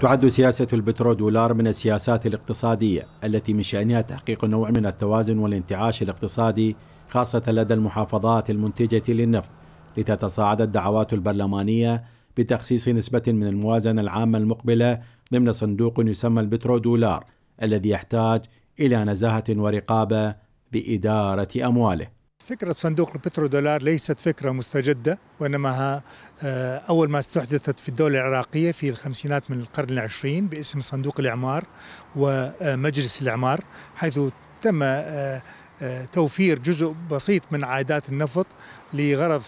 تعد سياسة البترودولار من السياسات الاقتصادية التي من شأنها تحقيق نوع من التوازن والانتعاش الاقتصادي خاصة لدى المحافظات المنتجة للنفط لتتصاعد الدعوات البرلمانية بتخصيص نسبة من الموازنة العامة المقبلة ضمن صندوق يسمى البترودولار الذي يحتاج إلى نزاهة ورقابة بإدارة أمواله فكرة صندوق البترو دولار ليست فكرة مستجدة وإنما آه، أول ما استحدثت في الدولة العراقية في الخمسينات من القرن العشرين باسم صندوق الإعمار ومجلس آه، الإعمار حيث تم آه، توفير جزء بسيط من عائدات النفط لغرض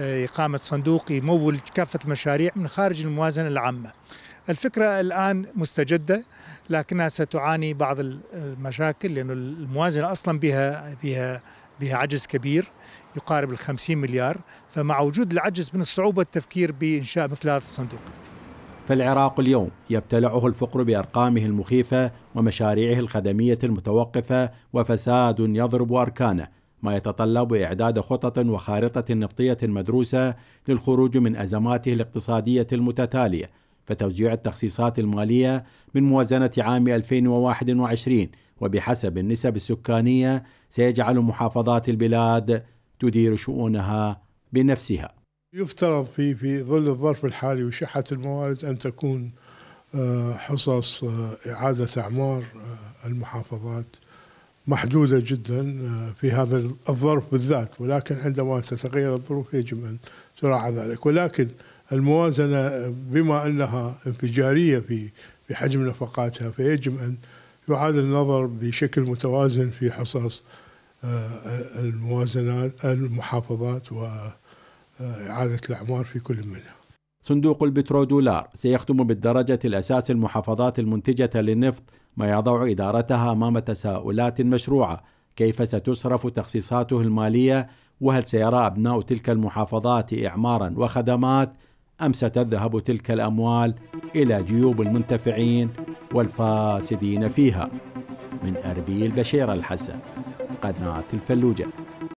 إقامة صندوق يمول كافة مشاريع من خارج الموازنة العامة الفكرة الآن مستجدة لكنها ستعاني بعض المشاكل لأن الموازنة أصلا بها بها بها عجز كبير يقارب ال 50 مليار فمع وجود العجز من الصعوبة التفكير بإنشاء مثل هذا الصندوق فالعراق اليوم يبتلعه الفقر بأرقامه المخيفة ومشاريعه الخدمية المتوقفة وفساد يضرب أركانه ما يتطلب إعداد خطط وخارطة نفطية مدروسة للخروج من أزماته الاقتصادية المتتالية فتوزيع التخصيصات المالية من موازنة عام 2021 وبحسب النسب السكانيه سيجعل محافظات البلاد تدير شؤونها بنفسها. يفترض في في ظل الظرف الحالي وشحه الموارد ان تكون آه، حصص آه، اعاده اعمار آه، المحافظات محدوده جدا في هذا الظرف بالذات ولكن عندما تتغير الظروف يجب ان تراعى ذلك ولكن الموازنه بما انها انفجاريه في في حجم نفقاتها فيجب ان يعاد النظر بشكل متوازن في حصص آه، الموازنات المحافظات وإعادة الأعمار في كل منها صندوق البترودولار سيختم بالدرجة الأساس المحافظات المنتجة للنفط ما يضع إدارتها أمام تساؤلات مشروعة كيف ستصرف تخصيصاته المالية وهل سيرى أبناء تلك المحافظات إعمارا وخدمات أم ستذهب تلك الأموال إلى جيوب المنتفعين والفاسدين فيها من أربيل بشير الحسن قناة الفلوجة